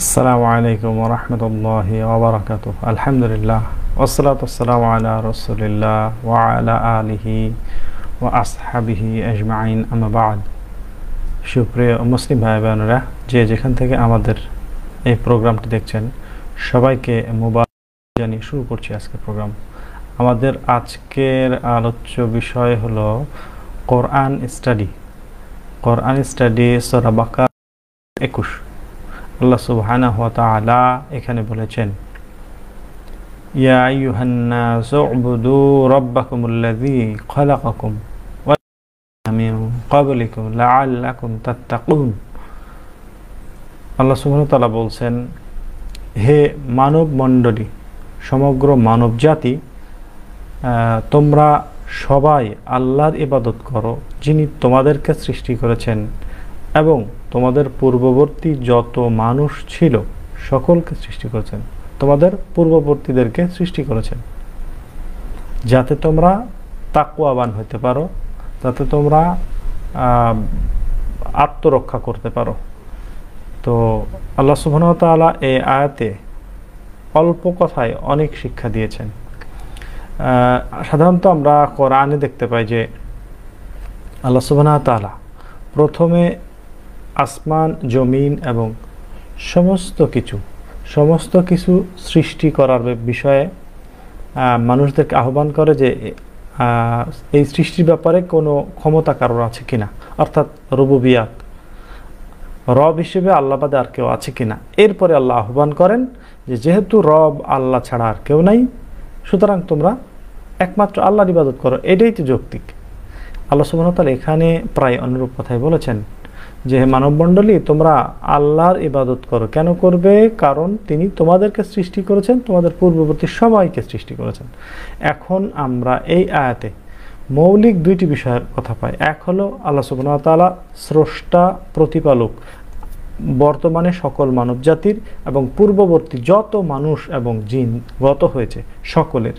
আসসালামু আলাইকুম রহমতুল্লাহ ওবরাকাত আলহামদুলিল্লাহ ওসলাত আসসালাম আলা রসুলিল্লাহ ওয়া আলা আলিহি ওয়া আসহাবিহি আজমাইন আমাবাদ সুপ্রিয় মুসলিম ভাই বোনেরা যে যেখান থেকে আমাদের এই প্রোগ্রামটি দেখছেন সবাইকে মোবাইল জানিয়ে শুরু করছি আজকে প্রোগ্রাম আমাদের আজকের আলোচ্য বিষয় হলো কোরআন স্টাডি কোরআন স্টাডি সরাবাকা একুশ আল্লাহ সুবহানা হতা আলা এখানে বলেছেন ইয়া আইয়ুহান্না সুবুদু রব্বাকুমুল্লাযী খলাকাকুম ওয়া মিন ক্বাবলিকুম লাআল্লাকুম তাত্তাকুন আল্লাহ সুবহানাহু তাআলা বলছেন হে মানব মণ্ডলী সমগ্র মানব জাতি তোমরা সবাই আল্লাহর ইবাদত করো যিনি তোমাদেরকে সৃষ্টি করেছেন এবং তোমাদের পূর্ববর্তী যত মানুষ ছিল সকলকে সৃষ্টি করেছেন তোমাদের পূর্ববর্তীদেরকে সৃষ্টি করেছেন যাতে তোমরা তাকুয়াবান হতে পারো যাতে তোমরা আত্মরক্ষা করতে পারো তো আল্লাহ সুবাহতালা এই আয়াতে অল্প কথায় অনেক শিক্ষা দিয়েছেন সাধারণত আমরা কোরআনে দেখতে পাই যে আল্লাহ সুবাহতালা প্রথমে আসমান জমিন এবং সমস্ত কিছু সমস্ত কিছু সৃষ্টি করার বিষয়ে মানুষদেরকে আহ্বান করে যে এই সৃষ্টির ব্যাপারে কোনো ক্ষমতা কারোর আছে কিনা অর্থাৎ রুবুবিয়াত রব হিসেবে আল্লাহবাদে আর কেউ আছে কিনা এরপরে আল্লাহ আহ্বান করেন যে যেহেতু রব আল্লাহ ছাড়া আর কেউ নাই সুতরাং তোমরা একমাত্র আল্লাহর ইবাদত করো এটাই তো যৌক্তিক আল্লাহ সুবাহতাল এখানে প্রায় অনুরূপ কথাই বলেছেন যে হে মানবমণ্ডলী তোমরা আল্লাহর ইবাদত করো কেন করবে কারণ তিনি তোমাদেরকে সৃষ্টি করেছেন তোমাদের পূর্ববর্তী সবাইকে সৃষ্টি করেছেন এখন আমরা এই আয়াতে মৌলিক দুইটি বিষয়ের কথা পাই এক হলো আল্লাহ তালা স্রষ্টা প্রতিপালক বর্তমানে সকল মানব জাতির এবং পূর্ববর্তী যত মানুষ এবং জিন গত হয়েছে সকলের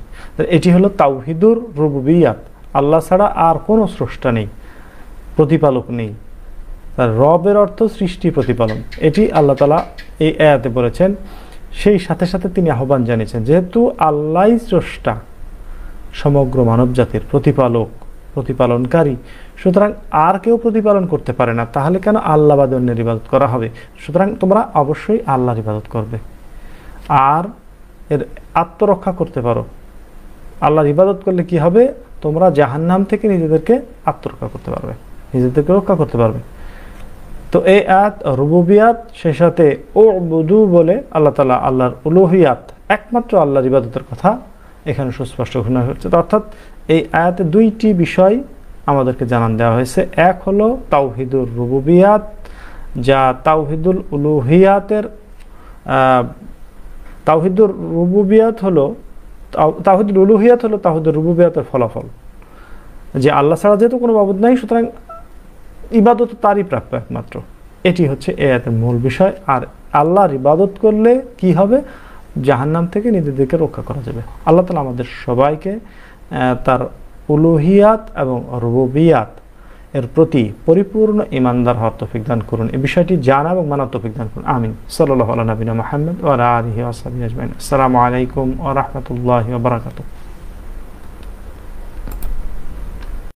এটি হলো তাওহিদুর রুবিয়াত আল্লাহ ছাড়া আর কোনো স্রষ্টা নেই প্রতিপালক নেই তার রবের অর্থ সৃষ্টি প্রতিপালন এটি আল্লাহ তালা এই এয়াতে বলেছেন সেই সাথে সাথে তিনি আহ্বান জানিয়েছেন যেহেতু আল্লাহ স্রষ্টা সমগ্র মানব জাতির প্রতিপালক প্রতিপালনকারী সুতরাং আর কেউ প্রতিপালন করতে পারে না তাহলে কেন আল্লাহ বাদে অন্যের ইবাদত করা হবে সুতরাং তোমরা অবশ্যই আল্লাহর ইবাদত করবে আর এর আত্মরক্ষা করতে পারো আল্লাহর ইবাদত করলে কি হবে তোমরা জাহান্নাম থেকে নিজেদেরকে আত্মরক্ষা করতে পারবে নিজেদেরকে রক্ষা করতে পারবে তো এই আয়াত রুবুবিয়াত সেই সাথে ও বুধু বলে আল্লাহ তালা আল্লাহর উলুহিয়াত একমাত্র আল্লাহর ইবাদতের কথা এখানে সুস্পষ্ট ঘোষণা হচ্ছে অর্থাৎ এই আয়াতে দুইটি বিষয় আমাদেরকে জানান দেওয়া হয়েছে এক হলো তাওহিদুর রুবুবিয়াত যা তাওহিদুল উলুহিয়াতের তাওহিদুর রুবুবিয়াত হলো তাহিদুল উলুহিয়াত হলো তাহিদুর রুবুবিয়াতের ফলাফল যে আল্লাহ ছাড়া যেহেতু কোনো বাবদ নাই সুতরাং ইবাদত তারই প্রাপ্য একমাত্র এটি হচ্ছে এ মূল বিষয় আর আল্লাহর ইবাদত করলে কি হবে জাহান্নাম থেকে নিজেদেরকে রক্ষা করা যাবে আল্লাহ তালা আমাদের সবাইকে তার উলুহিয়াত এবং রুবিয়াত এর প্রতি পরিপূর্ণ ইমানদার হওয়ার তফিক দান করুন এই বিষয়টি জানা এবং মানার তফিক দান করুন আমিন সাল্লাহ আল্লাহ নবীন মাহমদ ওয়ালা আলহি আসসালামু আলাইকুম ও রহমতুল্লাহ